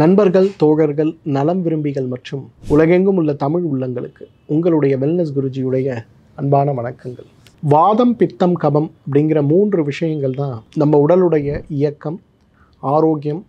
நண்பர்கள் தோழர்கள் நலம் விரும்பிகள் மற்றும் உலகெங்கும் உள்ள தமிழ் உள்ளங்களுக்கு உங்களுடைய வெல்னஸ் குருஜியுடைய அன்பான வணக்கங்கள் வாதம் பித்தம் கபம் அப்படிங்கிற மூன்று விஷயங்கள் தான் நம்ம உடலுடைய இயக்கம் ஆரோக்கியம்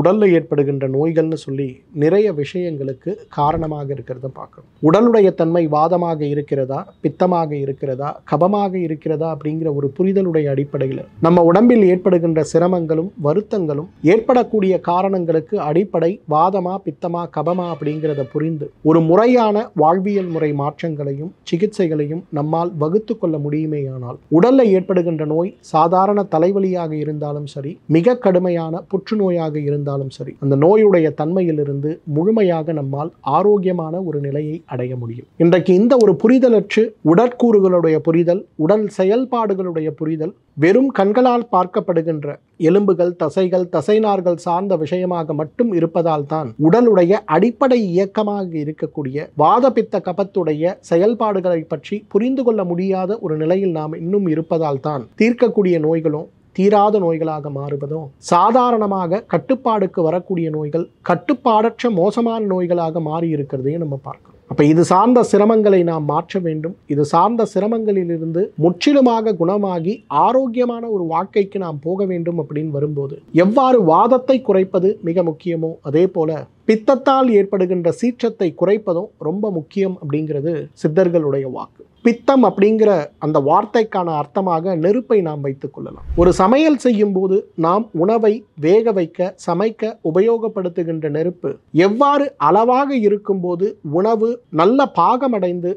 உடலில் ஏற்படுகின்ற நோய்கள்னு சொல்லி நிறைய விஷயங்களுக்கு காரணமாக இருக்கிறத பார்க்கணும் உடலுடைய தன்மை வாதமாக இருக்கிறதா பித்தமாக இருக்கிறதா கபமாக இருக்கிறதா அப்படிங்கிற ஒரு புரிதலுடைய அடிப்படையில் நம்ம உடம்பில் ஏற்படுகின்ற சிரமங்களும் வருத்தங்களும் ஏற்படக்கூடிய காரணங்களுக்கு அடிப்படை வாதமா பித்தமா கபமா அப்படிங்கிறத புரிந்து ஒரு முறையான வாழ்வியல் முறை மாற்றங்களையும் சிகிச்சைகளையும் நம்மால் வகுத்து கொள்ள முடியுமேயானால் உடலில் ஏற்படுகின்ற நோய் சாதாரண தலைவலியாக இருந்தாலும் சரி மிக கடுமையான புற்றுநோயாக இருந்த இருந்தாலும் சரி அந்த நோயுடைய தன்மையிலிருந்து முழுமையாக நம்மால் ஆரோக்கியமான ஒரு நிலையை அடைய முடியும் இன்றைக்கு இந்த ஒரு புரிதலற்று உடற்கூறுகளுடைய புரிதல் உடல் செயல்பாடுகளுடைய புரிதல் வெறும் கண்களால் பார்க்கப்படுகின்ற எலும்புகள் தசைகள் தசைநார்கள் சார்ந்த விஷயமாக மட்டும் இருப்பதால் தான் உடலுடைய அடிப்படை இயக்கமாக இருக்கக்கூடிய வாதபித்த கபத்துடைய செயல்பாடுகளை பற்றி புரிந்து கொள்ள முடியாத ஒரு நிலையில் நாம் இன்னும் இருப்பதால் தான் தீர்க்கக்கூடிய நோய்களும் தீராத நோய்களாக மாறுவதும் சாதாரணமாக கட்டுப்பாடுக்கு வரக்கூடிய நோய்கள் கட்டுப்பாடற்ற மோசமான நோய்களாக மாறி இருக்கிறதையும் நம்ம பார்க்கணும் அப்போ இது சார்ந்த சிரமங்களை நாம் மாற்ற வேண்டும் இது சார்ந்த சிரமங்களிலிருந்து முற்றிலுமாக குணமாகி ஆரோக்கியமான ஒரு வாழ்க்கைக்கு நாம் போக வேண்டும் அப்படின்னு வரும்போது எவ்வாறு வாதத்தை குறைப்பது மிக முக்கியமோ அதே போல பித்தத்தால் ஏற்படுகின்ற சீற்றத்தை குறைப்பதும் ரொம்ப முக்கியம் அப்படிங்கிறது சித்தர்களுடைய வாக்கு பித்தம் அப்படிங்கிற அந்த வார்த்தைக்கான அர்த்தமாக நெருப்பை நாம் வைத்துக் கொள்ளலாம் ஒரு சமையல் செய்யும் போது நாம் உணவை வேக வைக்க சமைக்க உபயோகப்படுத்துகின்ற நெருப்பு எவ்வாறு அளவாக இருக்கும்போது உணவு நல்ல பாகமடைந்து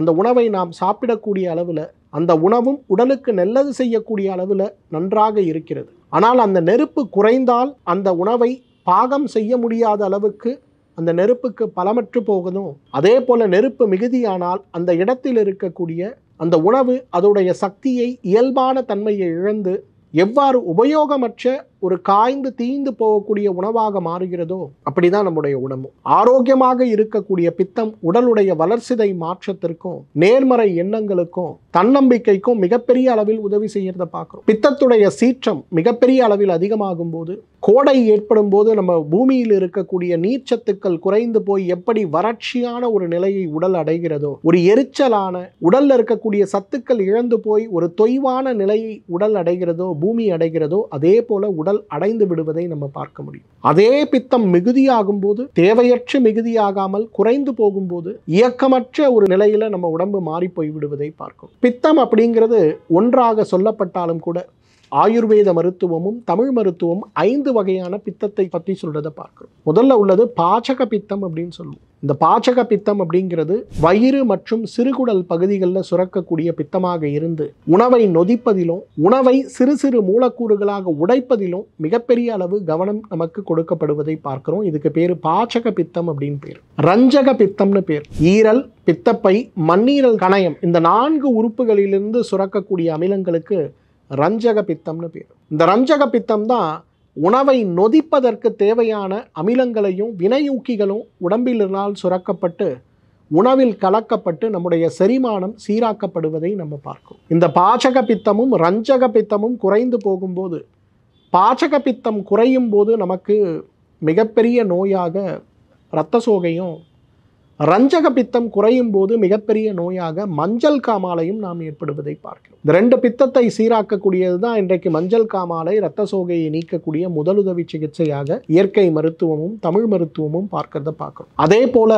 அந்த உணவை நாம் சாப்பிடக்கூடிய அளவில் அந்த உணவும் உடலுக்கு நல்லது செய்யக்கூடிய அளவில் நன்றாக இருக்கிறது ஆனால் அந்த நெருப்பு குறைந்தால் அந்த உணவை பாகம் செய்ய முடியாத அளவுக்கு அந்த நெருப்புக்கு பலமற்று போகுதும் அதே போல நெருப்பு மிகுதியானால் அந்த இடத்தில் இருக்கக்கூடிய அந்த உணவு அதோடைய சக்தியை இயல்பான தன்மையை இழந்து எவ்வாறு உபயோகமற்ற ஒரு காய்ந்து தீந்து போகக்கூடிய உணவாக மாறுகிறதோ அப்படிதான் நம்முடைய உணவு ஆரோக்கியமாக இருக்கக்கூடிய பித்தம் உடலுடைய வளர்ச்சிதை மாற்றத்திற்கும் நேர்மறை எண்ணங்களுக்கும் தன்னம்பிக்கைக்கும் மிகப்பெரிய அளவில் உதவி செய்யறத பார்க்குறோம் பித்தத்துடைய சீற்றம் மிகப்பெரிய அளவில் அதிகமாகும் போது கோடை ஏற்படும் போது நம்ம பூமியில் இருக்கக்கூடிய நீர்ச்சத்துக்கள் குறைந்து போய் எப்படி வறட்சியான ஒரு நிலையை உடல் அடைகிறதோ ஒரு எரிச்சலான உடல்ல இருக்கக்கூடிய சத்துக்கள் இழந்து போய் ஒரு தொய்வான நிலையை உடல் அடைகிறதோ பூமி அடைகிறதோ அதே போல உடல் உடல் அடைந்து விடுவதை நம்ம பார்க்க முடியும் அதே பித்தம் மிகுதியாகும் போது தேவையற்ற மிகுதியாகாமல் குறைந்து போகும்போது இயக்கமற்ற ஒரு நிலையில நம்ம உடம்பு மாறி போய் விடுவதை பார்க்கும் பித்தம் அப்படிங்கிறது ஒன்றாக சொல்லப்பட்டாலும் கூட ஆயுர்வேத மருத்துவமும் தமிழ் மருத்துவம் ஐந்து வகையான பித்தத்தை பற்றி சொல்கிறத பார்க்குறோம் முதல்ல உள்ளது பாச்சக பித்தம் அப்படின்னு சொல்லுவோம் இந்த பாச்சக பித்தம் அப்படிங்கிறது வயிறு மற்றும் சிறுகுடல் பகுதிகளில் சுரக்கக்கூடிய பித்தமாக இருந்து உணவை நொதிப்பதிலும் உணவை சிறு சிறு மூலக்கூறுகளாக உடைப்பதிலும் மிகப்பெரிய அளவு கவனம் நமக்கு கொடுக்கப்படுவதை பார்க்கிறோம் இதுக்கு பேர் பாச்சக பித்தம் அப்படின்னு பேர் ரஞ்சக பித்தம்னு பேர் ஈரல் பித்தப்பை மண்ணீரல் கணயம் இந்த நான்கு உறுப்புகளிலிருந்து சுரக்கக்கூடிய அமிலங்களுக்கு ரஞ்சக பித்தம்னு பேர் இந்த ரஞ்சக பித்தம் தான் உணவை நொதிப்பதற்கு தேவையான அமிலங்களையும் வினையூக்கிகளும் இருந்தால் சுரக்கப்பட்டு உணவில் கலக்கப்பட்டு நம்முடைய செரிமானம் சீராக்கப்படுவதை நம்ம பார்க்கும் இந்த பாச்சக பித்தமும் ரஞ்சக பித்தமும் குறைந்து போகும்போது பாச்சக பித்தம் குறையும் போது நமக்கு மிகப்பெரிய நோயாக இரத்த சோகையும் ரஞ்சக பித்தம் குறையும் போது மிகப்பெரிய நோயாக மஞ்சள் காமாலையும் நாம் ஏற்படுவதை பார்க்கிறோம் இந்த ரெண்டு பித்தத்தை சீராக்கக்கூடியது தான் இன்றைக்கு மஞ்சள் காமாலை இரத்த சோகையை நீக்கக்கூடிய முதலுதவி சிகிச்சையாக இயற்கை மருத்துவமும் தமிழ் மருத்துவமும் பார்க்கறத பார்க்கிறோம் அதே போல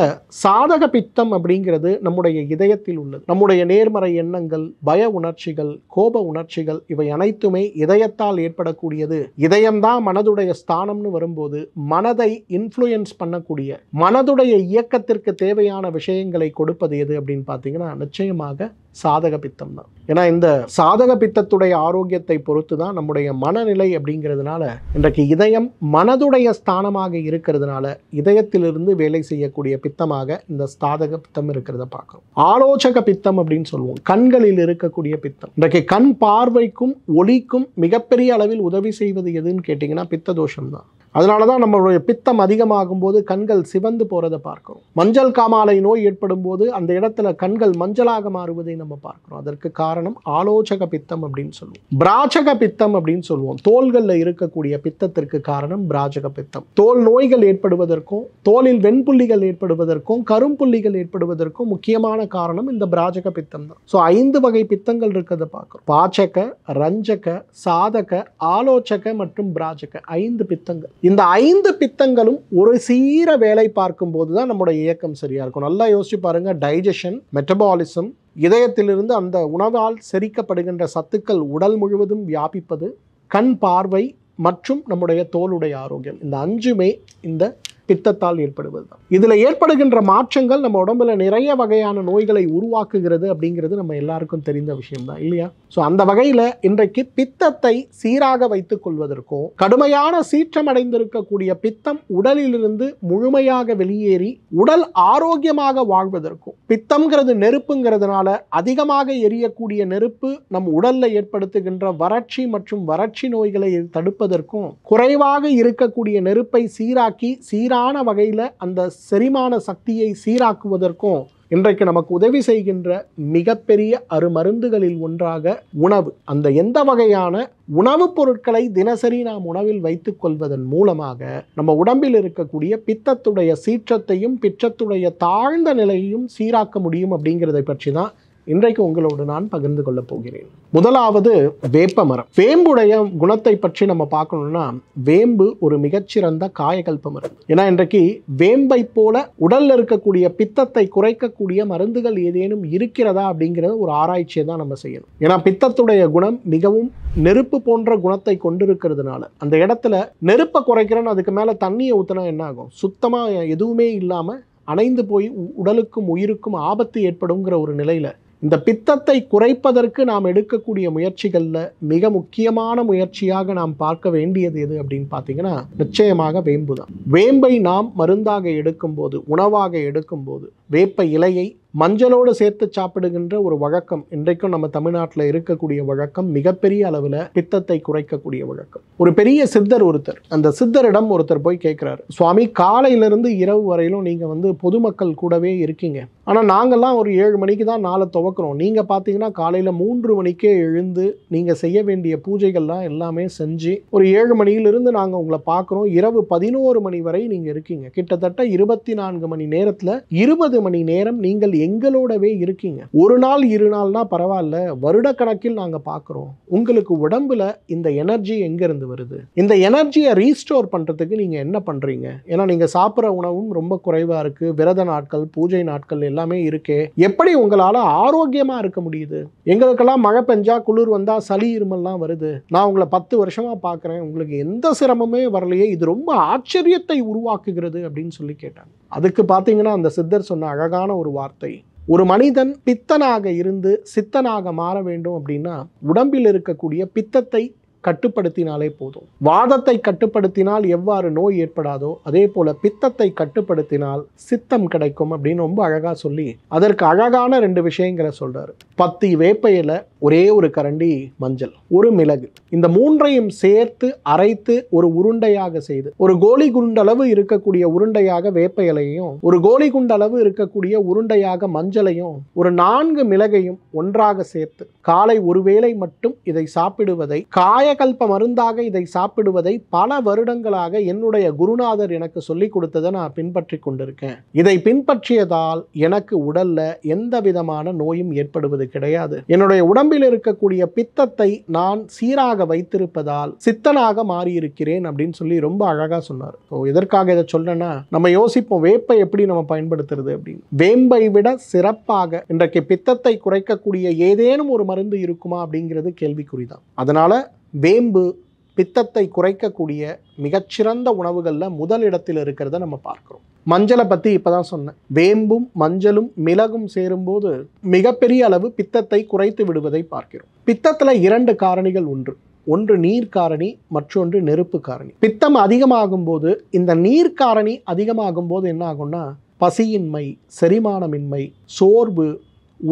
சாதக பித்தம் அப்படிங்கிறது நம்முடைய இதயத்தில் உள்ளது நம்முடைய நேர்மறை எண்ணங்கள் பய உணர்ச்சிகள் கோப உணர்ச்சிகள் இவை அனைத்துமே இதயத்தால் ஏற்படக்கூடியது இதயம்தான் மனதுடைய ஸ்தானம்னு வரும்போது மனதை இன்ஃப்ளூயன்ஸ் பண்ணக்கூடிய மனதுடைய இயக்கத்திற்கு தேவையான விஷயங்களை கொடுப்பது எது அப்படின்னு பார்த்தீங்கன்னா நிச்சயமாக சாதக பித்தம் தான் ஏன்னா இந்த சாதக பித்தத்துடைய ஆரோக்கியத்தை பொறுத்து தான் நம்முடைய மனநிலை அப்படிங்கிறதுனால இன்றைக்கு இதயம் மனதுடைய ஸ்தானமாக இருக்கிறதுனால இதயத்திலிருந்து வேலை செய்யக்கூடிய பித்தமாக இந்த சாதக பித்தம் இருக்கிறத பார்க்கணும் ஆலோசக பித்தம் அப்படின்னு சொல்லுவோம் கண்களில் இருக்கக்கூடிய பித்தம் இன்றைக்கு கண் பார்வைக்கும் ஒளிக்கும் மிகப்பெரிய அளவில் உதவி செய்வது எதுன்னு கேட்டிங்கன்னா பித்த தோஷம் தான் அதனால தான் நம்மளுடைய பித்தம் அதிகமாகும் போது கண்கள் சிவந்து போகிறதை பார்க்குறோம் மஞ்சள் காமாலை நோய் ஏற்படும் போது அந்த இடத்துல கண்கள் மஞ்சளாக மாறுவதை நம்ம பார்க்குறோம் அதற்கு காரணம் ஆலோசக பித்தம் அப்படின்னு சொல்லுவோம் பிராஜக பித்தம் அப்படின்னு சொல்லுவோம் தோள்களில் இருக்கக்கூடிய பித்தத்திற்கு காரணம் பிராஜக பித்தம் தோல் நோய்கள் ஏற்படுவதற்கும் தோலில் வெண்புள்ளிகள் ஏற்படுவதற்கும் கரும்புள்ளிகள் ஏற்படுவதற்கும் முக்கியமான காரணம் இந்த பிராஜக பித்தம் தான் ஸோ ஐந்து வகை பித்தங்கள் இருக்கிறத பார்க்குறோம் பாச்சக ரஞ்சக சாதக ஆலோசக மற்றும் பிராஜக ஐந்து பித்தங்கள் இந்த ஐந்து பித்தங்களும் ஒரு சீர வேலை பார்க்கும்போது தான் நம்முடைய இயக்கம் சரியாக இருக்கும் நல்லா யோசிச்சு பாருங்கள் டைஜஷன் மெட்டபாலிசம் இதயத்திலிருந்து அந்த உணவால் செரிக்கப்படுகின்ற சத்துக்கள் உடல் முழுவதும் வியாபிப்பது கண் பார்வை மற்றும் நம்முடைய தோலுடைய ஆரோக்கியம் இந்த அஞ்சுமே இந்த பித்தத்தால் ஏற்படுவது தான் இதில் ஏற்படுகின்ற மாற்றங்கள் நம்ம உடம்புல நிறைய வகையான நோய்களை உருவாக்குகிறது அப்படிங்கிறது நம்ம எல்லாருக்கும் தெரிந்த விஷயம்தான் இல்லையா ஸோ அந்த வகையில் இன்றைக்கு பித்தத்தை சீராக வைத்துக் கொள்வதற்கும் கடுமையான சீற்றமடைந்திருக்கக்கூடிய பித்தம் உடலிலிருந்து முழுமையாக வெளியேறி உடல் ஆரோக்கியமாக வாழ்வதற்கும் பித்தம்ங்கிறது நெருப்புங்கிறதுனால அதிகமாக எரியக்கூடிய நெருப்பு நம் உடலில் ஏற்படுத்துகின்ற வறட்சி மற்றும் வறட்சி நோய்களை தடுப்பதற்கும் குறைவாக இருக்கக்கூடிய நெருப்பை சீராக்கி சீரா சீரான வகையில் அந்த செரிமான சக்தியை சீராக்குவதற்கும் இன்றைக்கு நமக்கு உதவி செய்கின்ற மிகப்பெரிய அருமருந்துகளில் ஒன்றாக உணவு அந்த எந்த வகையான உணவுப் பொருட்களை தினசரி நாம் உணவில் வைத்துக்கொள்வதன் மூலமாக நம்ம உடம்பில் இருக்கக்கூடிய பித்தத்துடைய சீற்றத்தையும் பிச்சத்துடைய தாழ்ந்த நிலையையும் சீராக்க முடியும் அப்படிங்கிறதை பற்றி தான் இன்றைக்கு உங்களோடு நான் பகிர்ந்து கொள்ளப் போகிறேன் முதலாவது வேப்ப மரம் வேம்புடைய குணத்தை பற்றி நம்ம பார்க்கணும்னா வேம்பு ஒரு மிகச்சிறந்த காயகல்ப மரம் ஏன்னா இன்றைக்கு வேம்பை போல உடல்ல இருக்கக்கூடிய பித்தத்தை குறைக்கக்கூடிய மருந்துகள் ஏதேனும் இருக்கிறதா அப்படிங்கிறது ஒரு ஆராய்ச்சியை தான் நம்ம செய்யணும் ஏன்னா பித்தத்துடைய குணம் மிகவும் நெருப்பு போன்ற குணத்தை கொண்டிருக்கிறதுனால அந்த இடத்துல நெருப்பை குறைக்கிறேன்னு அதுக்கு மேலே தண்ணியை ஊற்றினா என்ன ஆகும் சுத்தமாக எதுவுமே இல்லாமல் அணைந்து போய் உடலுக்கும் உயிருக்கும் ஆபத்து ஏற்படுங்கிற ஒரு நிலையில் இந்த பித்தத்தை குறைப்பதற்கு நாம் எடுக்கக்கூடிய முயற்சிகளில் மிக முக்கியமான முயற்சியாக நாம் பார்க்க வேண்டியது எது அப்படின்னு பார்த்தீங்கன்னா நிச்சயமாக வேம்பு தான் வேம்பை நாம் மருந்தாக எடுக்கும்போது உணவாக எடுக்கும்போது வேப்ப இலையை மஞ்சளோடு சேர்த்து சாப்பிடுகின்ற ஒரு வழக்கம் இன்றைக்கும் நம்ம தமிழ்நாட்டில் இருக்கக்கூடிய வழக்கம் மிகப்பெரிய அளவில் பித்தத்தை குறைக்கக்கூடிய வழக்கம் ஒரு பெரிய சித்தர் ஒருத்தர் அந்த சித்தரிடம் ஒருத்தர் போய் கேட்குறாரு சுவாமி காலையிலிருந்து இரவு வரையிலும் நீங்கள் வந்து பொதுமக்கள் கூடவே இருக்கீங்க ஆனால் நாங்கள்லாம் ஒரு ஏழு மணிக்கு தான் நாளை துவக்கிறோம் நீங்கள் பார்த்தீங்கன்னா காலையில் மூன்று மணிக்கே எழுந்து நீங்கள் செய்ய வேண்டிய பூஜைகள்லாம் எல்லாமே செஞ்சு ஒரு ஏழு மணியிலிருந்து நாங்கள் உங்களை பார்க்குறோம் இரவு பதினோரு மணி வரை நீங்கள் இருக்கீங்க கிட்டத்தட்ட இருபத்தி நான்கு மணி நேரத்தில் இருபது மணி நேரம் நீங்கள் எங்களோடவே இருக்கீங்க ஒரு நாள் இரு நாள்னா பரவாயில்ல வருடக்கணக்கில் நாங்கள் பார்க்குறோம் உங்களுக்கு உடம்புல இந்த எனர்ஜி எங்கேருந்து வருது இந்த எனர்ஜியை ரீஸ்டோர் பண்ணுறதுக்கு நீங்கள் என்ன பண்ணுறீங்க ஏன்னா நீங்கள் சாப்பிட்ற உணவும் ரொம்ப குறைவாக இருக்குது விரத நாட்கள் பூஜை நாட்கள் எல்லாமே இருக்கே எப்படி உங்களால் ஆரோக்கியமாக இருக்க முடியுது எங்களுக்கெல்லாம் மழை பெஞ்சா குளிர் வந்தால் சளி இருமல்லாம் வருது நான் உங்களை பத்து வருஷமாக பார்க்குறேன் உங்களுக்கு எந்த சிரமமே வரலையே இது ரொம்ப ஆச்சரியத்தை உருவாக்குகிறது அப்படின்னு சொல்லி கேட்டாங்க அதுக்கு பார்த்தீங்கன்னா அந்த சித்தர் சொன்ன அழகான ஒரு வார்த்தை ஒரு மனிதன் பித்தனாக இருந்து சித்தனாக மாற வேண்டும் அப்படின்னா உடம்பில் இருக்கக்கூடிய பித்தத்தை கட்டுப்படுத்தினாலே போதும் வாதத்தை கட்டுப்படுத்தினால் எவ்வாறு நோய் ஏற்படாதோ அதே போல பித்தத்தை கட்டுப்படுத்தினால் சித்தம் கிடைக்கும் அப்படின்னு ரொம்ப அழகா சொல்லி அதற்கு அழகான ரெண்டு விஷயங்களை சொல்றாரு பத்து வேப்பையில ஒரே ஒரு கரண்டி மஞ்சள் ஒரு மிளகு இந்த மூன்றையும் சேர்த்து அரைத்து ஒரு உருண்டையாக செய்து ஒரு கோலி குண்டளவு இருக்கக்கூடிய உருண்டையாக வேப்ப இலையையும் ஒரு கோலி குண்டளவு இருக்கக்கூடிய உருண்டையாக மஞ்சளையும் ஒரு நான்கு மிளகையும் ஒன்றாக சேர்த்து காலை ஒருவேளை மட்டும் இதை சாப்பிடுவதை காயகல்ப மருந்தாக இதை சாப்பிடுவதை பல வருடங்களாக என்னுடைய குருநாதர் எனக்கு சொல்லிக் கொடுத்ததை நான் பின்பற்றி கொண்டிருக்கேன் இதை பின்பற்றியதால் எனக்கு உடல்ல எந்த விதமான நோயும் ஏற்படுவது கிடையாது என்னுடைய உடம்பு உடம்பில் இருக்கக்கூடிய பித்தத்தை நான் சீராக வைத்திருப்பதால் சித்தனாக மாறியிருக்கிறேன் அப்படின்னு சொல்லி ரொம்ப அழகாக சொன்னார் ஸோ எதற்காக இதை சொல்கிறேன்னா நம்ம யோசிப்போம் வேப்பை எப்படி நம்ம பயன்படுத்துறது அப்படின்னு வேம்பை விட சிறப்பாக இன்றைக்கு பித்தத்தை குறைக்கக்கூடிய ஏதேனும் ஒரு மருந்து இருக்குமா அப்படிங்கிறது கேள்விக்குறிதான் அதனால் வேம்பு பித்தத்தை குறைக்கக்கூடிய மிகச்சிறந்த உணவுகளில் முதல் இடத்தில் இருக்கிறத நம்ம பார்க்குறோம் மஞ்சளை பற்றி இப்போ தான் சொன்னேன் வேம்பும் மஞ்சளும் மிளகும் சேரும்போது மிகப்பெரிய அளவு பித்தத்தை குறைத்து விடுவதை பார்க்கிறோம் பித்தத்தில் இரண்டு காரணிகள் ஒன்று ஒன்று நீர் காரணி மற்றொன்று நெருப்பு காரணி பித்தம் அதிகமாகும் போது இந்த நீர் காரணி அதிகமாகும் போது என்ன ஆகும்னா பசியின்மை செரிமானமின்மை சோர்வு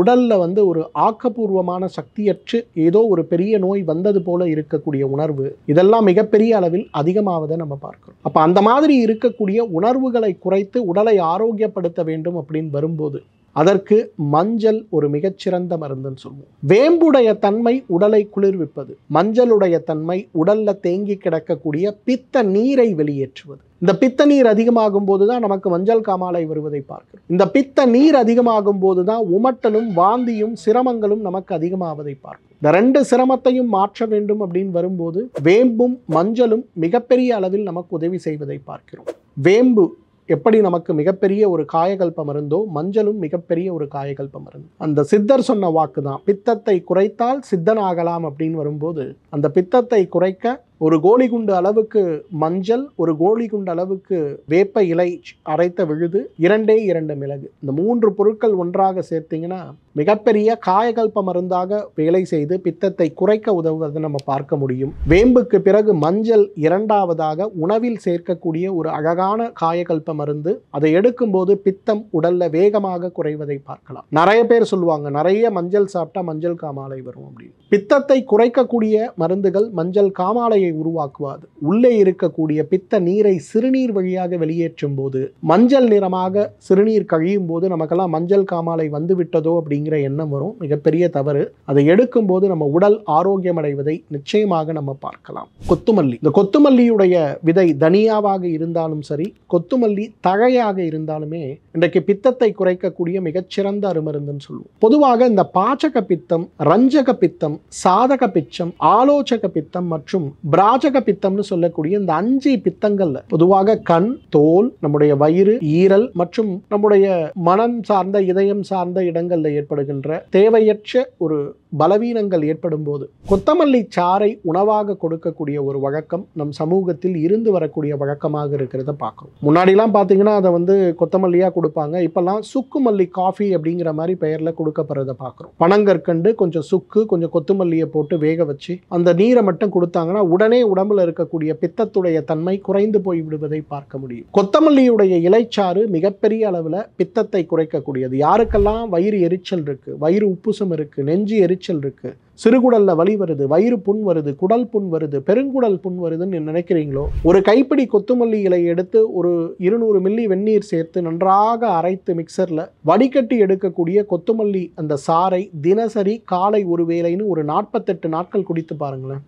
உடலில் வந்து ஒரு ஆக்கப்பூர்வமான சக்தியற்று ஏதோ ஒரு பெரிய நோய் வந்தது போல இருக்கக்கூடிய உணர்வு இதெல்லாம் மிகப்பெரிய அளவில் அதிகமாவதை நம்ம பார்க்குறோம் அப்போ அந்த மாதிரி இருக்கக்கூடிய உணர்வுகளை குறைத்து உடலை ஆரோக்கியப்படுத்த வேண்டும் அப்படின்னு வரும்போது அதற்கு மஞ்சள் ஒரு மிகச்சிறந்த மருந்துன்னு சொல்லுவோம் வேம்புடைய தன்மை உடலை குளிர்விப்பது மஞ்சளுடைய தன்மை உடலில் தேங்கி கிடக்கக்கூடிய பித்த நீரை வெளியேற்றுவது இந்த பித்த நீர் அதிகமாகும் போது தான் நமக்கு மஞ்சள் காமாலை வருவதை பார்க்கிறோம் இந்த பித்த நீர் அதிகமாகும் போது தான் உமட்டலும் வாந்தியும் சிரமங்களும் நமக்கு அதிகமாவதை பார்க்கும் இந்த ரெண்டு சிரமத்தையும் மாற்ற வேண்டும் அப்படின்னு வரும்போது வேம்பும் மஞ்சளும் மிகப்பெரிய அளவில் நமக்கு உதவி செய்வதை பார்க்கிறோம் வேம்பு எப்படி நமக்கு மிகப்பெரிய ஒரு காயகல்ப மருந்தோ மஞ்சளும் மிகப்பெரிய ஒரு காயகல்ப மருந்து அந்த சித்தர் சொன்ன வாக்கு தான் பித்தத்தை குறைத்தால் சித்தனாகலாம் அப்படின்னு வரும்போது அந்த பித்தத்தை குறைக்க ஒரு கோழி குண்டு அளவுக்கு மஞ்சள் ஒரு கோழி குண்டு அளவுக்கு வேப்ப இலை அரைத்த விழுது இரண்டே இரண்டு மிளகு இந்த மூன்று பொருட்கள் ஒன்றாக சேர்த்தீங்கன்னா மிகப்பெரிய காயகல்ப மருந்தாக வேலை செய்து பித்தத்தை குறைக்க உதவுவதை நம்ம பார்க்க முடியும் வேம்புக்கு பிறகு மஞ்சள் இரண்டாவதாக உணவில் சேர்க்கக்கூடிய ஒரு அழகான காயகல்ப மருந்து அதை எடுக்கும்போது பித்தம் உடல்ல வேகமாக குறைவதை பார்க்கலாம் நிறைய பேர் சொல்லுவாங்க நிறைய மஞ்சள் சாப்பிட்டா மஞ்சள் காமாலை வரும் அப்படின்னு பித்தத்தை குறைக்கக்கூடிய மருந்துகள் மஞ்சள் காமாலை நோயை உருவாக்குவாது உள்ளே இருக்கக்கூடிய பித்த நீரை சிறுநீர் வழியாக வெளியேற்றும் போது மஞ்சள் நிறமாக சிறுநீர் கழியும் போது நமக்கெல்லாம் மஞ்சள் காமாலை வந்து விட்டதோ அப்படிங்கிற எண்ணம் வரும் மிகப்பெரிய தவறு அதை எடுக்கும் போது நம்ம உடல் ஆரோக்கியம் அடைவதை நிச்சயமாக நம்ம பார்க்கலாம் கொத்துமல்லி இந்த கொத்துமல்லியுடைய விதை தனியாவாக இருந்தாலும் சரி கொத்துமல்லி தழையாக இருந்தாலுமே இன்றைக்கு பித்தத்தை குறைக்கக்கூடிய மிகச்சிறந்த அருமருந்துன்னு சொல்லுவோம் பொதுவாக இந்த பாச்சக பித்தம் ரஞ்சக பித்தம் சாதக பிச்சம் ஆலோசக பித்தம் மற்றும் பிராஜக பித்தம்னு சொல்லக்கூடிய இந்த அஞ்சு பித்தங்கள்ல பொதுவாக கண் தோல் நம்முடைய வயிறு ஈரல் மற்றும் நம்முடைய மனம் சார்ந்த இதயம் சார்ந்த இடங்கள்ல ஏற்படுகின்ற தேவையற்ற ஒரு பலவீனங்கள் ஏற்படும் போது கொத்தமல்லி சாறை உணவாக கொடுக்கக்கூடிய ஒரு வழக்கம் நம் சமூகத்தில் இருந்து வரக்கூடிய வழக்கமாக இருக்கிறத பார்க்குறோம் முன்னாடிலாம் பார்த்தீங்கன்னா அதை வந்து கொத்தமல்லியாக கொடுப்பாங்க இப்போல்லாம் சுக்குமல்லி காஃபி அப்படிங்கிற மாதிரி பெயரில் கொடுக்கப்படுறத பார்க்குறோம் பனங்கற்கண்டு கொஞ்சம் சுக்கு கொஞ்சம் கொத்தமல்லியை போட்டு வேக வச்சு அந்த நீரை மட்டும் கொடுத்தாங்கன்னா உடல் உடனே உடம்புல இருக்கக்கூடிய பித்தத்துடைய தன்மை குறைந்து போய் விடுவதை பார்க்க முடியும் கொத்தமல்லியுடைய இலைச்சாறு மிகப்பெரிய அளவில் பித்தத்தை குறைக்கக்கூடியது யாருக்கெல்லாம் வயிறு எரிச்சல் இருக்கு வயிறு உப்புசம் இருக்கு நெஞ்சு எரிச்சல் இருக்கு சிறுகுடல்ல வலி வருது வயிறு புண் வருது குடல் புண் வருது பெருங்குடல் புண் வருதுன்னு நினைக்கிறீங்களோ ஒரு கைப்பிடி கொத்தமல்லி இலை எடுத்து ஒரு இருநூறு மில்லி வெந்நீர் சேர்த்து நன்றாக அரைத்து மிக்சரில் வடிகட்டி எடுக்கக்கூடிய கொத்தமல்லி அந்த சாறை தினசரி காலை ஒரு வேலைன்னு ஒரு நாற்பத்தெட்டு நாட்கள் குடித்து பாருங்களேன்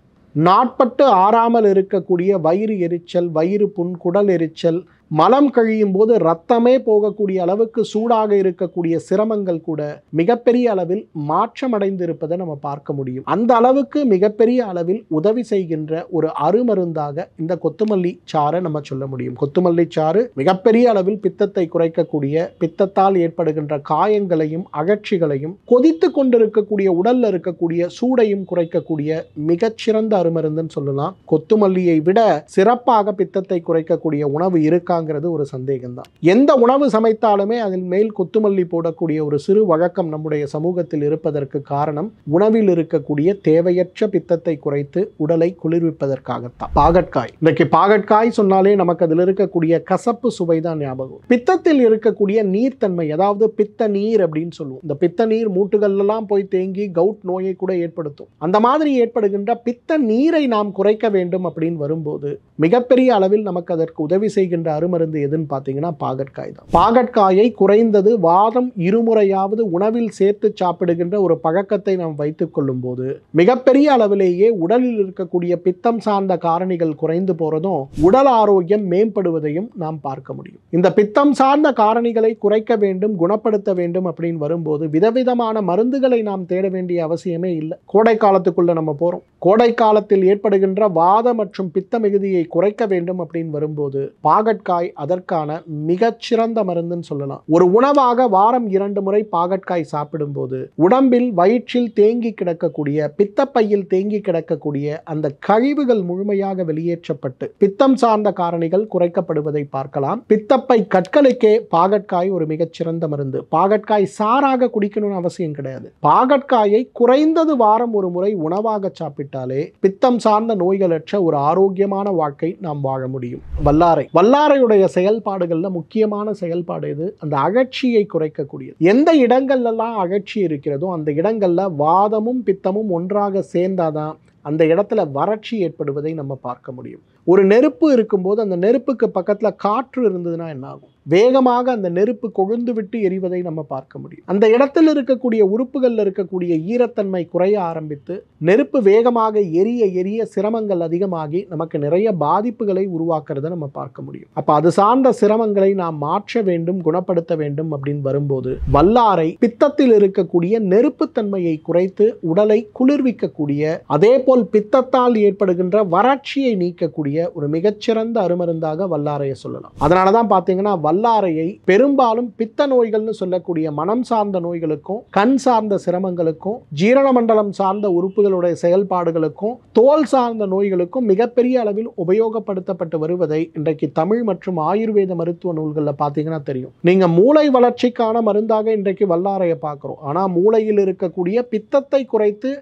நாட்பட்டு ஆறாமல் இருக்கக்கூடிய வயிறு எரிச்சல் வயிறு புண் குடல் எரிச்சல் மலம் கழியும் போது ரத்தமே போகக்கூடிய அளவுக்கு சூடாக இருக்கக்கூடிய சிரமங்கள் கூட மிகப்பெரிய அளவில் மாற்றம் இருப்பதை நம்ம பார்க்க முடியும் அந்த அளவுக்கு மிகப்பெரிய அளவில் உதவி செய்கின்ற ஒரு அருமருந்தாக இந்த கொத்துமல்லி சாறை நம்ம சொல்ல முடியும் கொத்துமல்லி சாறு மிகப்பெரிய அளவில் பித்தத்தை குறைக்கக்கூடிய பித்தத்தால் ஏற்படுகின்ற காயங்களையும் அகழ்ச்சிகளையும் கொதித்து கொண்டிருக்கக்கூடிய உடல்ல இருக்கக்கூடிய சூடையும் குறைக்கக்கூடிய மிகச்சிறந்த அருமருந்துன்னு சொல்லலாம் கொத்துமல்லியை விட சிறப்பாக பித்தத்தை குறைக்கக்கூடிய உணவு இருக்கா இருக்காங்கிறது ஒரு சந்தேகம்தான் எந்த உணவு சமைத்தாலுமே அதில் மேல் கொத்துமல்லி போடக்கூடிய ஒரு சிறு வழக்கம் நம்முடைய சமூகத்தில் இருப்பதற்கு காரணம் உணவில் இருக்கக்கூடிய தேவையற்ற பித்தத்தை குறைத்து உடலை குளிர்விப்பதற்காகத்தான் பாகட்காய் இன்னைக்கு பாகட்காய் சொன்னாலே நமக்கு அதில் இருக்கக்கூடிய கசப்பு சுவை தான் ஞாபகம் பித்தத்தில் இருக்கக்கூடிய நீர்த்தன்மை அதாவது பித்த நீர் அப்படின்னு சொல்லுவோம் இந்த பித்த நீர் மூட்டுகள்லாம் போய் தேங்கி கவுட் நோயை கூட ஏற்படுத்தும் அந்த மாதிரி ஏற்படுகின்ற பித்த நீரை நாம் குறைக்க வேண்டும் அப்படின்னு வரும்போது மிகப்பெரிய அளவில் நமக்கு அதற்கு உதவி செய்கின்ற மறுமருந்து எதுன்னு பார்த்தீங்கன்னா பாகற்காய் தான் பாகற்காயை குறைந்தது வாதம் இருமுறையாவது உணவில் சேர்த்து சாப்பிடுகின்ற ஒரு பழக்கத்தை நாம் வைத்துக் கொள்ளும் போது மிகப்பெரிய அளவிலேயே உடலில் இருக்கக்கூடிய பித்தம் சார்ந்த காரணிகள் குறைந்து போறதும் உடல் ஆரோக்கியம் மேம்படுவதையும் நாம் பார்க்க முடியும் இந்த பித்தம் சார்ந்த காரணிகளை குறைக்க வேண்டும் குணப்படுத்த வேண்டும் அப்படின்னு வரும்போது விதவிதமான மருந்துகளை நாம் தேட வேண்டிய அவசியமே இல்லை கோடை காலத்துக்குள்ள நம்ம போறோம் கோடை காலத்தில் ஏற்படுகின்ற வாத மற்றும் பித்த மிகுதியை குறைக்க வேண்டும் அப்படின்னு வரும்போது பாகற்காய் பாகற்காய் அதற்கான மிகச்சிறந்த மருந்துன்னு சொல்லலாம் ஒரு உணவாக வாரம் இரண்டு முறை பாகற்காய் சாப்பிடும்போது உடம்பில் வயிற்றில் தேங்கி கிடக்கக்கூடிய பித்தப்பையில் தேங்கி கிடக்கக்கூடிய அந்த கழிவுகள் முழுமையாக வெளியேற்றப்பட்டு பித்தம் சார்ந்த காரணிகள் குறைக்கப்படுவதை பார்க்கலாம் பித்தப்பை கற்களுக்கே பாகற்காய் ஒரு மிகச்சிறந்த மருந்து பாகற்காய் சாராக குடிக்கணும்னு அவசியம் கிடையாது பாகற்காயை குறைந்தது வாரம் ஒரு முறை உணவாக சாப்பிட்டாலே பித்தம் சார்ந்த நோய்களற்ற ஒரு ஆரோக்கியமான வாழ்க்கை நாம் வாழ முடியும் வல்லாரை வல்லாரையோட அரசுடைய செயல்பாடுகளில் முக்கியமான செயல்பாடு இது அந்த அகட்சியை குறைக்கக்கூடியது எந்த இடங்கள்லாம் அகட்சி இருக்கிறதோ அந்த இடங்களில் வாதமும் பித்தமும் ஒன்றாக சேர்ந்தாதான் அந்த இடத்துல வறட்சி ஏற்படுவதை நம்ம பார்க்க முடியும் ஒரு நெருப்பு இருக்கும்போது அந்த நெருப்புக்கு பக்கத்தில் காற்று இருந்ததுன்னா என்ன ஆகும் வேகமாக அந்த நெருப்பு கொழுந்து விட்டு எரிவதை நம்ம பார்க்க முடியும் அந்த இடத்தில் இருக்கக்கூடிய உறுப்புகளில் இருக்கக்கூடிய ஈரத்தன்மை குறைய ஆரம்பித்து நெருப்பு வேகமாக எரிய எரிய சிரமங்கள் அதிகமாகி நமக்கு நிறைய பாதிப்புகளை உருவாக்குறத நம்ம பார்க்க முடியும் அப்போ அது சார்ந்த சிரமங்களை நாம் மாற்ற வேண்டும் குணப்படுத்த வேண்டும் அப்படின்னு வரும்போது வல்லாரை பித்தத்தில் இருக்கக்கூடிய நெருப்புத்தன்மையை குறைத்து உடலை குளிர்விக்கக்கூடிய அதே போல் பித்தத்தால் ஏற்படுகின்ற வறட்சியை நீக்கக்கூடிய ஒரு மிகச்சிறந்த அருமருந்தாக வல்லாரையை சொல்லலாம் அதனால தான் பார்த்தீங்கன்னா வல்லாரையை பெரும்பாலும் பித்த நோய்கள்னு சொல்லக்கூடிய மனம் சார்ந்த நோய்களுக்கும் கண் சார்ந்த சிரமங்களுக்கும் ஜீரண மண்டலம் சார்ந்த உறுப்புகளுடைய செயல்பாடுகளுக்கும் தோல் சார்ந்த நோய்களுக்கும் மிகப்பெரிய அளவில் உபயோகப்படுத்தப்பட்டு வருவதை இன்றைக்கு தமிழ் மற்றும் ஆயுர்வேத மருத்துவ நூல்களில் பார்த்தீங்கன்னா தெரியும் நீங்கள் மூளை வளர்ச்சிக்கான மருந்தாக இன்றைக்கு வல்லாரையை பார்க்குறோம் ஆனால் மூளையில் இருக்கக்கூடிய பித்தத்தை குறைத்து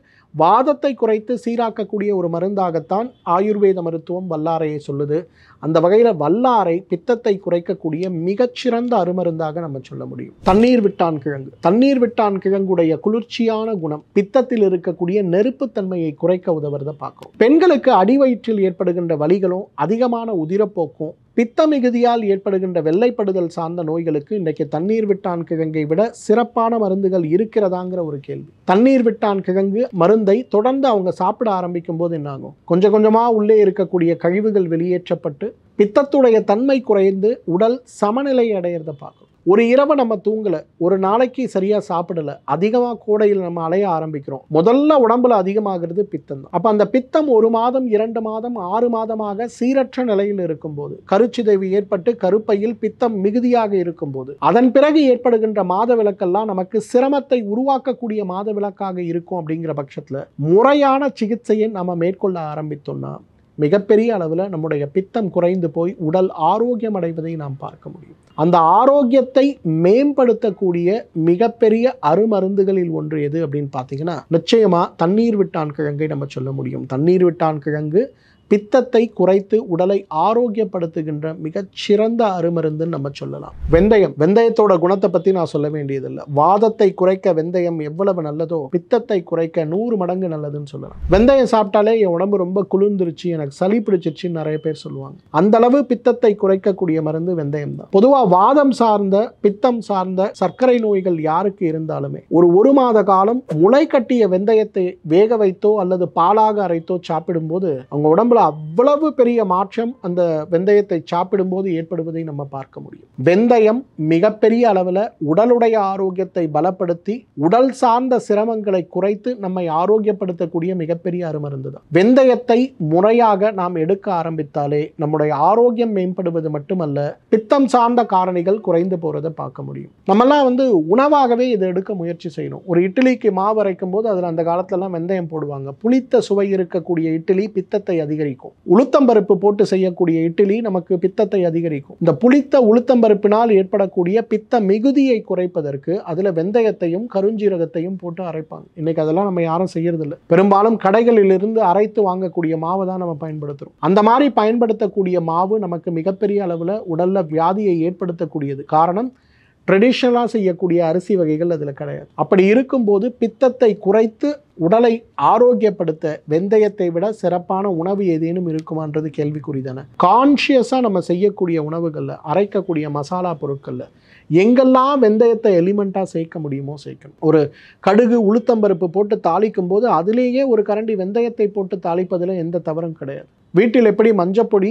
வாதத்தை குறைத்து சீராக்கக்கூடிய ஒரு மருந்தாகத்தான் ஆயுர்வேத மருத்துவம் வல்லாரையை சொல்லுது அந்த வகையில் வல்லாரை பித்தத்தை குறைக்கக்கூடிய மிகச்சிறந்த அருமருந்தாக நம்ம சொல்ல முடியும் தண்ணீர் விட்டான் கிழங்கு தண்ணீர் விட்டான் கிழங்குடைய குளிர்ச்சியான குணம் பித்தத்தில் இருக்கக்கூடிய நெருப்புத்தன்மையை குறைக்க உதவுறதை பார்க்கும் பெண்களுக்கு அடிவயிற்றில் ஏற்படுகின்ற வழிகளும் அதிகமான உதிரப்போக்கும் பித்த மிகுதியால் ஏற்படுகின்ற வெள்ளைப்படுதல் சார்ந்த நோய்களுக்கு இன்றைக்கு தண்ணீர் விட்டான் கிழங்கை விட சிறப்பான மருந்துகள் இருக்கிறதாங்கிற ஒரு கேள்வி தண்ணீர் விட்டான் கிழங்கு மருந்தை தொடர்ந்து அவங்க சாப்பிட ஆரம்பிக்கும் போது என்னாகும் கொஞ்சம் கொஞ்சமாக உள்ளே இருக்கக்கூடிய கழிவுகள் வெளியேற்றப்பட்டு பித்தத்துடைய தன்மை குறைந்து உடல் சமநிலை அடையிறத பார்க்கும் ஒரு இரவை நம்ம தூங்கலை ஒரு நாளைக்கு சரியாக சாப்பிடலை அதிகமாக கூடையில் நம்ம அலைய ஆரம்பிக்கிறோம் முதல்ல உடம்புல அதிகமாகிறது பித்தம் தான் அப்போ அந்த பித்தம் ஒரு மாதம் இரண்டு மாதம் ஆறு மாதமாக சீரற்ற நிலையில் இருக்கும்போது கருச்சிதைவு ஏற்பட்டு கருப்பையில் பித்தம் மிகுதியாக இருக்கும்போது அதன் பிறகு ஏற்படுகின்ற மாத விளக்கெல்லாம் நமக்கு சிரமத்தை உருவாக்கக்கூடிய மாத விளக்காக இருக்கும் அப்படிங்கிற பட்சத்தில் முறையான சிகிச்சையை நம்ம மேற்கொள்ள ஆரம்பித்தோம்னா மிகப்பெரிய அளவில் நம்முடைய பித்தம் குறைந்து போய் உடல் ஆரோக்கியம் அடைவதை நாம் பார்க்க முடியும் அந்த ஆரோக்கியத்தை மேம்படுத்தக்கூடிய மிகப்பெரிய அருமருந்துகளில் ஒன்று எது அப்படின்னு பார்த்தீங்கன்னா நிச்சயமாக தண்ணீர் விட்டான் கிழங்கை நம்ம சொல்ல முடியும் தண்ணீர் விட்டான் கிழங்கு பித்தத்தை குறைத்து உடலை ஆரோக்கியப்படுத்துகின்ற மிகச்சிறந்த அருமருந்துன்னு நம்ம சொல்லலாம் வெந்தயம் வெந்தயத்தோட குணத்தை பற்றி நான் சொல்ல வேண்டியதில்லை வாதத்தை குறைக்க வெந்தயம் எவ்வளவு நல்லதோ பித்தத்தை குறைக்க நூறு மடங்கு நல்லதுன்னு சொல்லலாம் வெந்தயம் சாப்பிட்டாலே என் உடம்பு ரொம்ப குளிர்ந்துருச்சு எனக்கு சளி பிடிச்சிருச்சுன்னு நிறைய பேர் சொல்லுவாங்க அந்த அளவு பித்தத்தை குறைக்கக்கூடிய மருந்து வெந்தயம் தான் பொதுவாக வாதம் சார்ந்த பித்தம் சார்ந்த சர்க்கரை நோய்கள் யாருக்கு இருந்தாலுமே ஒரு ஒரு மாத காலம் முளை கட்டிய வெந்தயத்தை வேக வைத்தோ அல்லது பாலாக அரைத்தோ சாப்பிடும்போது அவங்க உடம்பு போல் அவ்வளவு பெரிய மாற்றம் அந்த வெந்தயத்தை சாப்பிடும்போது ஏற்படுவதை நம்ம பார்க்க முடியும் வெந்தயம் மிகப்பெரிய அளவில் உடலுடைய ஆரோக்கியத்தை பலப்படுத்தி உடல் சார்ந்த சிரமங்களை குறைத்து நம்மை ஆரோக்கியப்படுத்தக்கூடிய மிகப்பெரிய அருமருந்து தான் வெந்தயத்தை முறையாக நாம் எடுக்க ஆரம்பித்தாலே நம்முடைய ஆரோக்கியம் மேம்படுவது மட்டுமல்ல பித்தம் சார்ந்த காரணிகள் குறைந்து போகிறத பார்க்க முடியும் நம்மெல்லாம் வந்து உணவாகவே இதை எடுக்க முயற்சி செய்யணும் ஒரு இட்லிக்கு மாவு அரைக்கும் போது அதில் அந்த காலத்துலலாம் வெந்தயம் போடுவாங்க புளித்த சுவை இருக்கக்கூடிய இட்லி பித்தத்தை அதிகரிக்கும் அதிகரிக்கும் உளுத்தம்பருப்பு போட்டு செய்யக்கூடிய இட்லி நமக்கு பித்தத்தை அதிகரிக்கும் இந்த புளித்த உளுத்தம்பருப்பினால் ஏற்படக்கூடிய பித்த மிகுதியை குறைப்பதற்கு அதில் வெந்தயத்தையும் கருஞ்சீரகத்தையும் போட்டு அரைப்பாங்க இன்னைக்கு அதெல்லாம் நம்ம யாரும் செய்யறதில்லை பெரும்பாலும் கடைகளிலிருந்து அரைத்து வாங்கக்கூடிய மாவை தான் நம்ம பயன்படுத்துகிறோம் அந்த மாதிரி பயன்படுத்தக்கூடிய மாவு நமக்கு மிகப்பெரிய அளவில் உடலில் வியாதியை ஏற்படுத்தக்கூடியது காரணம் ட்ரெடிஷ்னலாக செய்யக்கூடிய அரிசி வகைகள் அதில் கிடையாது அப்படி இருக்கும்போது பித்தத்தை குறைத்து உடலை ஆரோக்கியப்படுத்த வெந்தயத்தை விட சிறப்பான உணவு ஏதேனும் இருக்குமான்றது கேள்விக்குறி தானே கான்ஷியஸாக நம்ம செய்யக்கூடிய உணவுகளில் அரைக்கக்கூடிய மசாலா பொருட்களில் எங்கெல்லாம் வெந்தயத்தை எலிமெண்ட்டாக சேர்க்க முடியுமோ சேர்க்கணும் ஒரு கடுகு உளுத்தம்பருப்பு போட்டு தாளிக்கும் போது அதிலேயே ஒரு கரண்டி வெந்தயத்தை போட்டு தாளிப்பதில் எந்த தவறும் கிடையாது வீட்டில் எப்படி மஞ்சப்பொடி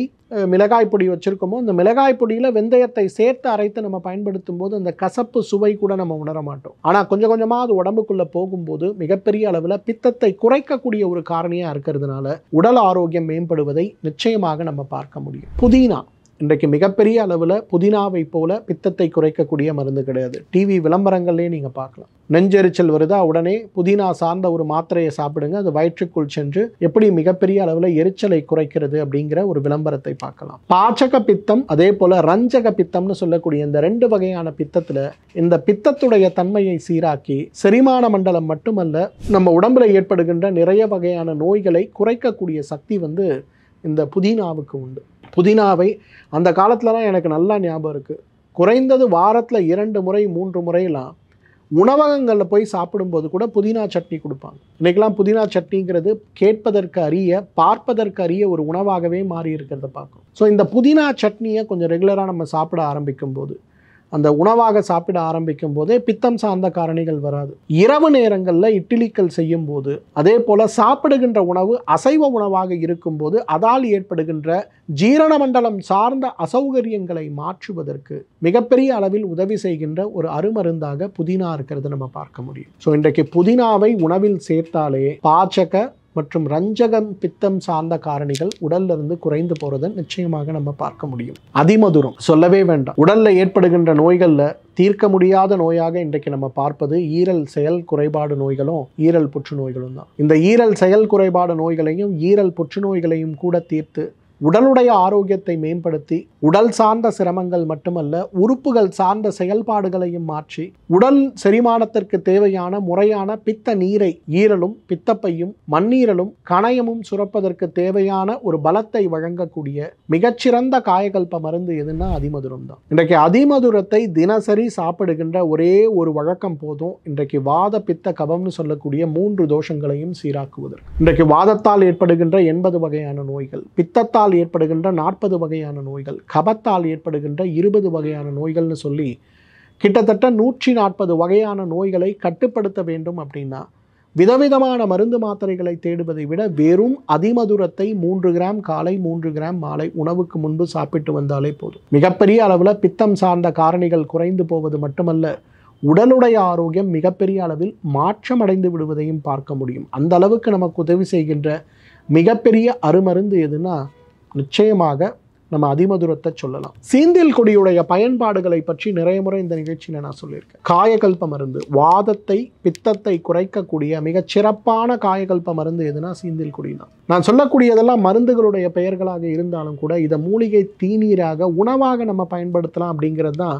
மிளகாய் பொடி வச்சுருக்கோமோ அந்த மிளகாய் பொடியில் வெந்தயத்தை சேர்த்து அரைத்து நம்ம பயன்படுத்தும் போது அந்த கசப்பு சுவை கூட நம்ம உணர மாட்டோம் ஆனால் கொஞ்சம் கொஞ்சமாக அது உடம்புக்குள்ளே போகும்போது மிகப்பெரிய அளவில் பித்தத்தை குறைக்கக்கூடிய ஒரு காரணியாக இருக்கிறதுனால உடல் ஆரோக்கியம் மேம்படுவதை நிச்சயமாக நம்ம பார்க்க முடியும் புதினா இன்றைக்கு மிகப்பெரிய அளவில் புதினாவை போல பித்தத்தை குறைக்கக்கூடிய மருந்து கிடையாது டிவி விளம்பரங்கள்லேயே நீங்கள் பார்க்கலாம் நெஞ்செரிச்சல் வருதா உடனே புதினா சார்ந்த ஒரு மாத்திரையை சாப்பிடுங்க அது வயிற்றுக்குள் சென்று எப்படி மிகப்பெரிய அளவில் எரிச்சலை குறைக்கிறது அப்படிங்கிற ஒரு விளம்பரத்தை பார்க்கலாம் பாச்சக பித்தம் அதே போல் ரஞ்சக பித்தம்னு சொல்லக்கூடிய இந்த ரெண்டு வகையான பித்தத்தில் இந்த பித்தத்துடைய தன்மையை சீராக்கி செரிமான மண்டலம் மட்டுமல்ல நம்ம உடம்புல ஏற்படுகின்ற நிறைய வகையான நோய்களை குறைக்கக்கூடிய சக்தி வந்து இந்த புதினாவுக்கு உண்டு புதினாவை அந்த காலத்துலலாம் எனக்கு நல்லா ஞாபகம் இருக்குது குறைந்தது வாரத்தில் இரண்டு முறை மூன்று முறையெல்லாம் உணவகங்களில் போய் சாப்பிடும்போது கூட புதினா சட்னி கொடுப்பாங்க இன்றைக்கெலாம் புதினா சட்னிங்கிறது கேட்பதற்கு அரிய பார்ப்பதற்கு அரிய ஒரு உணவாகவே மாறி இருக்கிறத பார்க்கும் ஸோ இந்த புதினா சட்னியை கொஞ்சம் ரெகுலராக நம்ம சாப்பிட ஆரம்பிக்கும் போது அந்த உணவாக சாப்பிட ஆரம்பிக்கும் போதே பித்தம் சார்ந்த காரணிகள் வராது இரவு நேரங்களில் இட்டிலிக்கல் செய்யும் போது அதே போல் சாப்பிடுகின்ற உணவு அசைவ உணவாக இருக்கும்போது அதால் ஏற்படுகின்ற ஜீரண மண்டலம் சார்ந்த அசௌகரியங்களை மாற்றுவதற்கு மிகப்பெரிய அளவில் உதவி செய்கின்ற ஒரு அருமருந்தாக புதினா இருக்கிறது நம்ம பார்க்க முடியும் ஸோ இன்றைக்கு புதினாவை உணவில் சேர்த்தாலே பாச்சக மற்றும் ரஞ்சகம் பித்தம் சார்ந்த காரணிகள் உடல்ல இருந்து குறைந்து போகிறத நிச்சயமாக நம்ம பார்க்க முடியும் அதிமதுரம் சொல்லவே வேண்டாம் உடலில் ஏற்படுகின்ற நோய்களில் தீர்க்க முடியாத நோயாக இன்றைக்கு நம்ம பார்ப்பது ஈரல் செயல் குறைபாடு நோய்களும் ஈரல் புற்றுநோய்களும் தான் இந்த ஈரல் செயல் குறைபாடு நோய்களையும் ஈரல் புற்றுநோய்களையும் கூட தீர்த்து உடலுடைய ஆரோக்கியத்தை மேம்படுத்தி உடல் சார்ந்த சிரமங்கள் மட்டுமல்ல உறுப்புகள் சார்ந்த செயல்பாடுகளையும் மாற்றி உடல் செரிமானத்திற்கு தேவையான முறையான பித்த நீரை ஈரலும் பித்தப்பையும் மண்ணீரலும் கணையமும் சுரப்பதற்கு தேவையான ஒரு பலத்தை வழங்கக்கூடிய மிகச்சிறந்த காயகல்ப மருந்து எதுன்னா அதிமதுரம் தான் இன்றைக்கு அதிமதுரத்தை தினசரி சாப்பிடுகின்ற ஒரே ஒரு வழக்கம் போதும் இன்றைக்கு வாத பித்த கபம்னு சொல்லக்கூடிய மூன்று தோஷங்களையும் சீராக்குவதற்கு இன்றைக்கு வாதத்தால் ஏற்படுகின்ற எண்பது வகையான நோய்கள் பித்தத்தால் கபத்தால் ஏற்படுகின்ற நாற்பது வகையான நோய்கள் கபத்தால் ஏற்படுகின்ற இருபது வகையான நோய்கள்னு சொல்லி கிட்டத்தட்ட நூற்றி நாற்பது வகையான நோய்களை கட்டுப்படுத்த வேண்டும் அப்படின்னா விதவிதமான மருந்து மாத்திரைகளை தேடுவதை விட வெறும் அதிமதுரத்தை மூன்று கிராம் காலை மூன்று கிராம் மாலை உணவுக்கு முன்பு சாப்பிட்டு வந்தாலே போதும் மிகப்பெரிய அளவில் பித்தம் சார்ந்த காரணிகள் குறைந்து போவது மட்டுமல்ல உடலுடைய ஆரோக்கியம் மிகப்பெரிய அளவில் மாற்றம் அடைந்து விடுவதையும் பார்க்க முடியும் அந்த அளவுக்கு நமக்கு உதவி செய்கின்ற மிகப்பெரிய அருமருந்து எதுனா நிச்சயமாக நம்ம அதிமதுரத்தை சொல்லலாம் சீந்தில் கொடியுடைய பயன்பாடுகளை பற்றி நிறைய முறை இந்த நிகழ்ச்சியில் நான் சொல்லியிருக்கேன் காயகல்ப மருந்து வாதத்தை பித்தத்தை குறைக்கக்கூடிய மிகச் சிறப்பான காயகல்ப மருந்து எதுனா சீந்தில் கொடினா நான் சொல்லக்கூடியதெல்லாம் மருந்துகளுடைய பெயர்களாக இருந்தாலும் கூட இதை மூலிகை தீநீராக உணவாக நம்ம பயன்படுத்தலாம் அப்படிங்கிறது தான்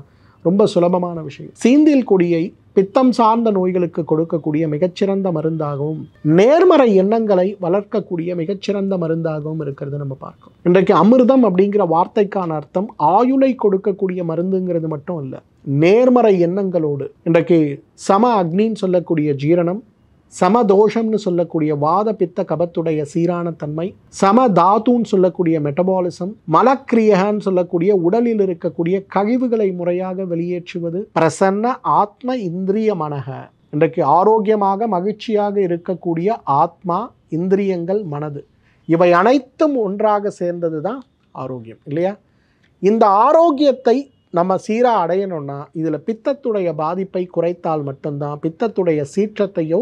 ரொம்ப சுலபமான விஷயம் சீந்தில் கொடியை பித்தம் சார்ந்த நோய்களுக்கு கொடுக்கக்கூடிய மிகச்சிறந்த மருந்தாகவும் நேர்மறை எண்ணங்களை வளர்க்கக்கூடிய மிகச்சிறந்த மருந்தாகவும் இருக்கிறது நம்ம பார்க்கணும் இன்றைக்கு அமிர்தம் அப்படிங்கிற வார்த்தைக்கான அர்த்தம் ஆயுளை கொடுக்கக்கூடிய மருந்துங்கிறது மட்டும் இல்லை நேர்மறை எண்ணங்களோடு இன்றைக்கு சம அக்னின்னு சொல்லக்கூடிய ஜீரணம் சமதோஷம்னு சொல்லக்கூடிய வாத பித்த கபத்துடைய சீரான தன்மை சம தாத்துன்னு சொல்லக்கூடிய மெட்டபாலிசம் மலக்கிரியகன்னு சொல்லக்கூடிய உடலில் இருக்கக்கூடிய கழிவுகளை முறையாக வெளியேற்றுவது பிரசன்ன ஆத்ம இந்திரிய மனக இன்றைக்கு ஆரோக்கியமாக மகிழ்ச்சியாக இருக்கக்கூடிய ஆத்மா இந்திரியங்கள் மனது இவை அனைத்தும் ஒன்றாக சேர்ந்தது தான் ஆரோக்கியம் இல்லையா இந்த ஆரோக்கியத்தை நம்ம சீராக அடையணும்னா இதில் பித்தத்துடைய பாதிப்பை குறைத்தால் மட்டும்தான் பித்தத்துடைய சீற்றத்தையோ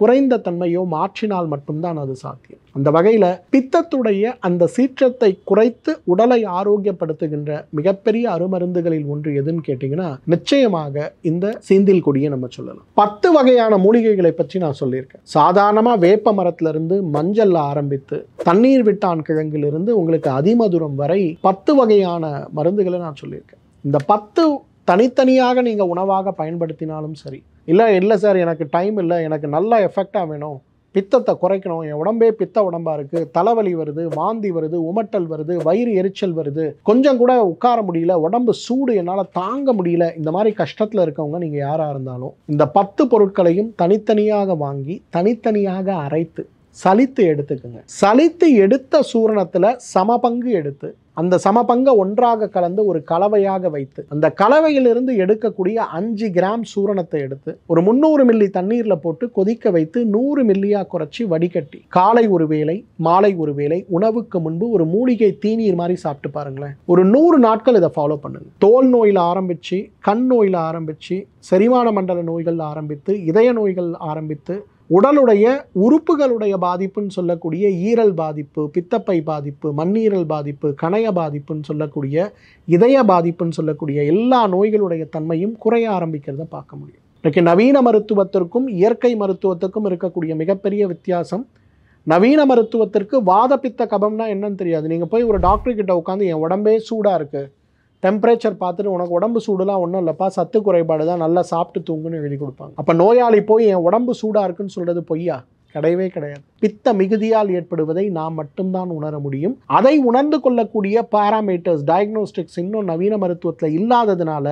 குறைந்த தன்மையோ மாற்றினால் மட்டும்தான் அது சாத்தியம் அந்த வகையில் பித்தத்துடைய அந்த சீற்றத்தை குறைத்து உடலை ஆரோக்கியப்படுத்துகின்ற மிகப்பெரிய அருமருந்துகளில் ஒன்று எதுன்னு கேட்டிங்கன்னா நிச்சயமாக இந்த சீந்தில் கொடியை நம்ம சொல்லலாம் பத்து வகையான மூலிகைகளை பற்றி நான் சொல்லியிருக்கேன் சாதாரணமாக வேப்ப மரத்திலிருந்து மஞ்சள் ஆரம்பித்து தண்ணீர் விட்டான் கிழங்கிலிருந்து உங்களுக்கு அதிமதுரம் வரை பத்து வகையான மருந்துகளை நான் சொல்லியிருக்கேன் இந்த பத்து தனித்தனியாக நீங்கள் உணவாக பயன்படுத்தினாலும் சரி இல்லை இல்லை சார் எனக்கு டைம் இல்லை எனக்கு நல்ல எஃபெக்டாக வேணும் பித்தத்தை குறைக்கணும் என் உடம்பே பித்த உடம்பாக இருக்குது தலைவலி வருது வாந்தி வருது உமட்டல் வருது வயிறு எரிச்சல் வருது கொஞ்சம் கூட உட்கார முடியல உடம்பு சூடு என்னால் தாங்க முடியல இந்த மாதிரி கஷ்டத்தில் இருக்கவங்க நீங்கள் யாராக இருந்தாலும் இந்த பத்து பொருட்களையும் தனித்தனியாக வாங்கி தனித்தனியாக அரைத்து சலித்து எடுத்துக்குங்க சலித்து எடுத்த சூரணத்தில் சமபங்கு எடுத்து அந்த சமபங்க ஒன்றாக கலந்து ஒரு கலவையாக வைத்து அந்த கலவையிலிருந்து எடுக்கக்கூடிய அஞ்சு கிராம் சூரணத்தை எடுத்து ஒரு முந்நூறு மில்லி தண்ணீரில் போட்டு கொதிக்க வைத்து நூறு மில்லியாக குறைச்சி வடிகட்டி காலை ஒரு வேளை மாலை ஒரு வேளை உணவுக்கு முன்பு ஒரு மூலிகை தீநீர் மாதிரி சாப்பிட்டு பாருங்களேன் ஒரு நூறு நாட்கள் இதை ஃபாலோ பண்ணுங்க தோல் நோயில் ஆரம்பித்து கண் நோயில் ஆரம்பித்து செரிமான மண்டல நோய்கள் ஆரம்பித்து இதய நோய்கள் ஆரம்பித்து உடலுடைய உறுப்புகளுடைய பாதிப்புன்னு சொல்லக்கூடிய ஈரல் பாதிப்பு பித்தப்பை பாதிப்பு மண்ணீரல் பாதிப்பு கணைய பாதிப்புன்னு சொல்லக்கூடிய இதய பாதிப்புன்னு சொல்லக்கூடிய எல்லா நோய்களுடைய தன்மையும் குறைய ஆரம்பிக்கிறத பார்க்க முடியும் இன்றைக்கு நவீன மருத்துவத்திற்கும் இயற்கை மருத்துவத்துக்கும் இருக்கக்கூடிய மிகப்பெரிய வித்தியாசம் நவீன மருத்துவத்திற்கு வாதப்பித்த கபம்னா என்னன்னு தெரியாது நீங்கள் போய் ஒரு டாக்டர்கிட்ட உட்காந்து என் உடம்பே சூடாக இருக்குது டெம்பரேச்சர் பார்த்துட்டு உனக்கு உடம்பு சூடுலாம் ஒன்றும் இல்லைப்பா சத்து குறைபாடு தான் நல்லா சாப்பிட்டு தூங்குன்னு எழுதி கொடுப்பாங்க அப்போ நோயாளி போய் என் உடம்பு சூடாக இருக்குன்னு சொல்கிறது பொய்யா கிடையவே கிடையாது பித்த மிகுதியால் ஏற்படுவதை நாம் மட்டும்தான் உணர முடியும் அதை உணர்ந்து கொள்ளக்கூடிய பாராமீட்டர்ஸ் டயக்னோஸ்டிக்ஸ் இன்னும் நவீன மருத்துவத்தில் இல்லாததுனால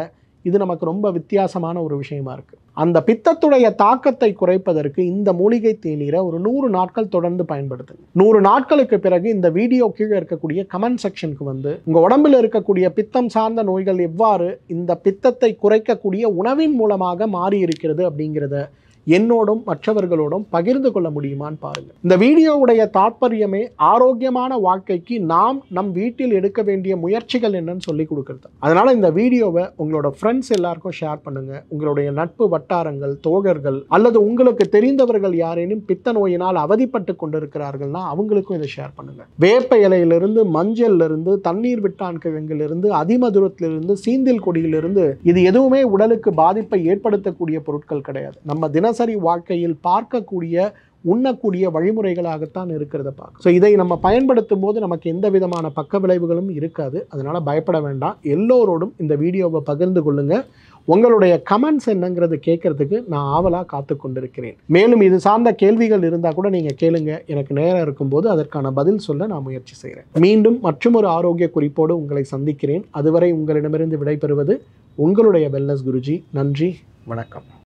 இது நமக்கு ரொம்ப வித்தியாசமான ஒரு விஷயமா இருக்குது அந்த பித்தத்துடைய தாக்கத்தை குறைப்பதற்கு இந்த மூலிகை தேநீரை ஒரு நூறு நாட்கள் தொடர்ந்து பயன்படுத்து நூறு நாட்களுக்கு பிறகு இந்த வீடியோ கீழே இருக்கக்கூடிய கமெண்ட் செக்ஷனுக்கு வந்து உங்கள் உடம்பில் இருக்கக்கூடிய பித்தம் சார்ந்த நோய்கள் எவ்வாறு இந்த பித்தத்தை குறைக்கக்கூடிய உணவின் மூலமாக மாறி இருக்கிறது அப்படிங்கிறத என்னோடும் மற்றவர்களோடும் பகிர்ந்து கொள்ள முடியுமான்னு பாருங்கள் இந்த வீடியோவுடைய தாற்பயமே ஆரோக்கியமான வாழ்க்கைக்கு நாம் நம் வீட்டில் எடுக்க வேண்டிய முயற்சிகள் என்னன்னு சொல்லி கொடுக்குறது அதனால் இந்த வீடியோவை உங்களோட ஃப்ரெண்ட்ஸ் எல்லாருக்கும் ஷேர் பண்ணுங்கள் உங்களுடைய நட்பு வட்டாரங்கள் தோகர்கள் அல்லது உங்களுக்கு தெரிந்தவர்கள் யாரேனும் பித்த நோயினால் அவதிப்பட்டு கொண்டிருக்கிறார்கள்னா அவங்களுக்கும் இதை ஷேர் பண்ணுங்கள் வேப்ப இலையிலிருந்து மஞ்சள்லேருந்து தண்ணீர் விட்டான் கிழங்கிலிருந்து அதிமதுரத்திலிருந்து சீந்தில் கொடியிலிருந்து இது எதுவுமே உடலுக்கு பாதிப்பை ஏற்படுத்தக்கூடிய பொருட்கள் கிடையாது நம்ம தின தினசரி வாழ்க்கையில் பார்க்கக்கூடிய உண்ணக்கூடிய வழிமுறைகளாகத்தான் இருக்கிறத பார்க்க ஸோ இதை நம்ம பயன்படுத்தும் போது நமக்கு எந்த விதமான பக்க விளைவுகளும் இருக்காது அதனால் பயப்பட வேண்டாம் எல்லோரோடும் இந்த வீடியோவை பகிர்ந்து கொள்ளுங்கள் உங்களுடைய கமெண்ட்ஸ் என்னங்கிறது கேட்குறதுக்கு நான் ஆவலாக காத்து கொண்டிருக்கிறேன் மேலும் இது சார்ந்த கேள்விகள் இருந்தால் கூட நீங்கள் கேளுங்க எனக்கு நேரம் இருக்கும்போது அதற்கான பதில் சொல்ல நான் முயற்சி செய்கிறேன் மீண்டும் மற்றும் ஒரு ஆரோக்கிய குறிப்போடு உங்களை சந்திக்கிறேன் அதுவரை உங்களிடமிருந்து விடைபெறுவது உங்களுடைய வெல்னஸ் குருஜி நன்றி வணக்கம்